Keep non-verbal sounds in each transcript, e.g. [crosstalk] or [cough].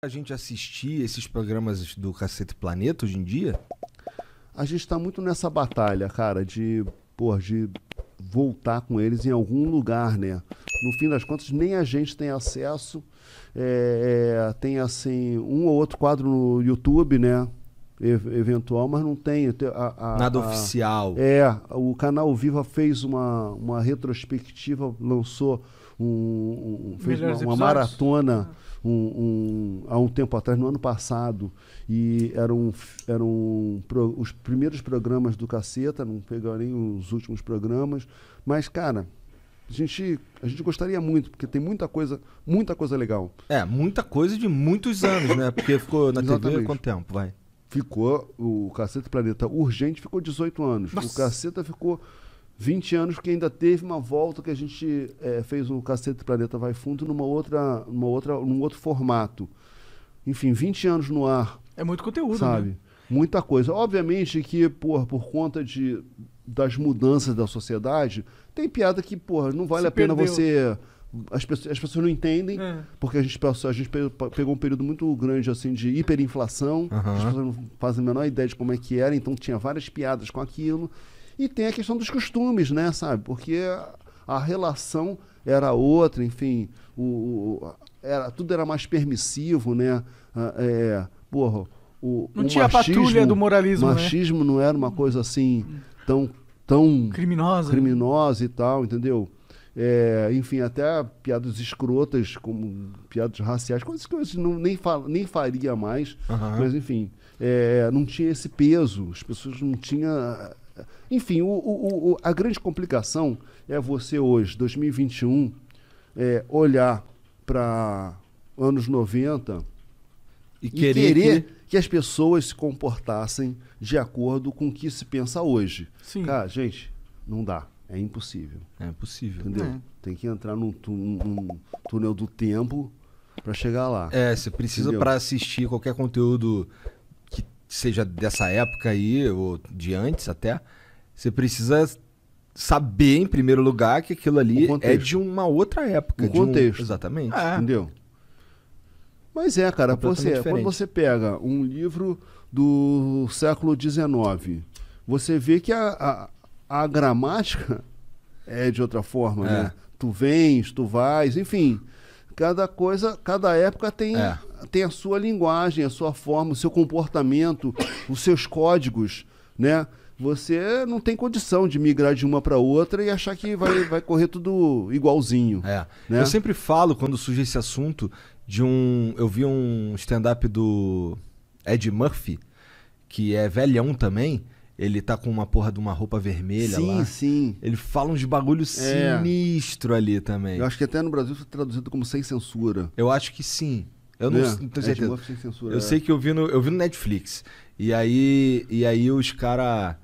a gente assistir esses programas do Cacete Planeta hoje em dia? A gente está muito nessa batalha, cara, de, porra, de voltar com eles em algum lugar, né? No fim das contas, nem a gente tem acesso. É, é tem, assim, um ou outro quadro no YouTube, né? eventual, mas não tem. A, a, Nada a, oficial. É, o canal Viva fez uma, uma retrospectiva, lançou um, um fez uma, uma, maratona ah. um, há um tempo atrás, no ano passado, e eram, eram pro, os primeiros programas do Caceta, não pegarei os últimos programas, mas, cara, a gente, a gente gostaria muito, porque tem muita coisa, muita coisa legal. É, muita coisa de muitos anos, né? Porque ficou na Exatamente. TV quanto tempo, vai? Ficou, o Caceta Planeta Urgente ficou 18 anos. Nossa. O Caceta ficou 20 anos que ainda teve uma volta que a gente é, fez o Cacete Planeta Vai Fundo numa outra, numa outra, num outro formato. Enfim, 20 anos no ar. É muito conteúdo, né? sabe? Né? Muita coisa. Obviamente que, por, por conta de, das mudanças da sociedade, tem piada que, porra, não vale Se a pena perdeu. você. As pessoas, as pessoas não entendem, é. porque a gente, passou, a gente pegou um período muito grande assim de hiperinflação, uhum. as pessoas não fazem a menor ideia de como é que era, então tinha várias piadas com aquilo. E tem a questão dos costumes, né, sabe? Porque a relação era outra, enfim, o, o era, tudo era mais permissivo, né? Ah, é, porra, o, não o tinha machismo, patrulha do moralismo. Né? Machismo né? não era uma coisa assim tão. tão criminosa. Criminosa e tal, entendeu? É, enfim, até piadas escrotas, como piadas raciais, coisas que eu assim, não, nem, fal nem faria mais. Uhum. Mas, enfim, é, não tinha esse peso. As pessoas não tinham enfim, o, o, o, a grande complicação é você hoje, 2021, é, olhar para anos 90 e querer, e querer que... que... as pessoas se comportassem de acordo com o que se pensa hoje. Sim. Cara, gente, não dá. É impossível. É impossível. Entendeu? É. Tem que entrar num, num túnel do tempo para chegar lá. É, você precisa para assistir qualquer conteúdo seja dessa época aí ou de antes até, você precisa saber em primeiro lugar que aquilo ali é de uma outra época. O contexto. Um... Exatamente. É. Entendeu? Mas é, cara, você, quando você pega um livro do século XIX, você vê que a, a, a gramática é de outra forma, é. né? Tu vens, tu vais, enfim cada coisa, cada época tem, é. tem a sua linguagem, a sua forma, o seu comportamento, os seus códigos, né? Você não tem condição de migrar de uma para outra e achar que vai, vai correr tudo igualzinho. É. Né? Eu sempre falo quando surge esse assunto de um, eu vi um stand-up do Ed Murphy que é velhão também ele tá com uma porra de uma roupa vermelha sim, lá. Sim, sim. Ele fala uns bagulho é. sinistro é. ali também. Eu acho que até no Brasil foi é traduzido como sem censura. Eu acho que sim. Eu não, é. não tenho é, certeza. sem censura, eu é. sei que eu vi, no, eu vi no Netflix. E aí, e aí os caras.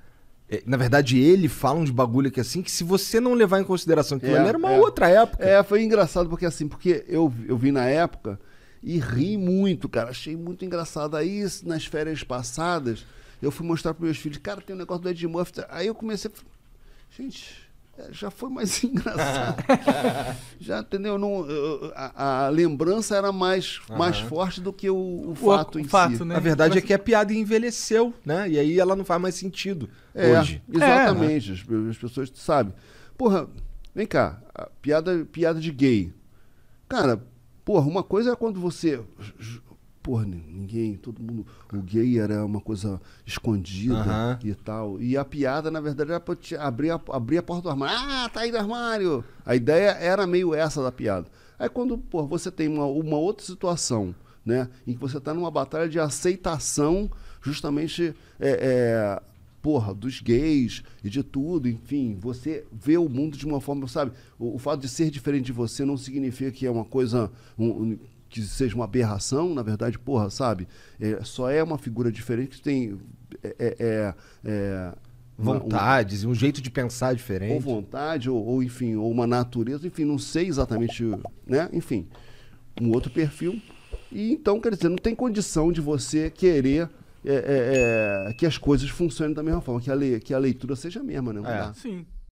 Na verdade, ele fala uns bagulho que assim, que se você não levar em consideração que é, era uma é. outra época. É, foi engraçado, porque assim, porque eu, eu vi na época e ri muito, cara. Achei muito engraçado. Aí, nas férias passadas, eu fui mostrar para meus filhos, cara, tem um negócio do Ed Murphy. Tá? Aí eu comecei, gente, é, já foi mais [laughs] engraçado. já entendeu? Não, a, a, lembrança era mais, uhum. mais forte do que o, o, fato o, em fato, si. Né? A verdade é que a piada envelheceu, né? E aí ela não faz mais sentido é, hoje. É, né? Exatamente. É, as, as, pessoas sabem. Porra, vem cá, piada, piada de gay. Cara, porra, uma coisa é quando você porra, ninguém, todo mundo. O gay era uma coisa escondida e tal. E a piada, na verdade, era pra te abrir a, abrir a porta do armário. Ah, tá aí do armário! A ideia era meio essa da piada. Aí quando, pô, você tem uma, uma outra situação, né? Em que você tá numa batalha de aceitação, justamente. É, é, porra, dos gays e de tudo, enfim, você vê o mundo de uma forma, sabe? O, o fato de ser diferente de você não significa que é uma coisa um, um, que seja uma aberração, na verdade, porra, sabe? É, só é uma figura diferente que tem. É, é, é, é vontades uma, um, um jeito de pensar diferente. Ou vontade, ou, ou, enfim, ou uma natureza, enfim, não sei exatamente, né? Enfim, um outro perfil. E então, quer dizer, não tem condição de você querer é, que as coisas funcionem da mesma forma, que a, le, que a leitura seja a mesma, né? Sim.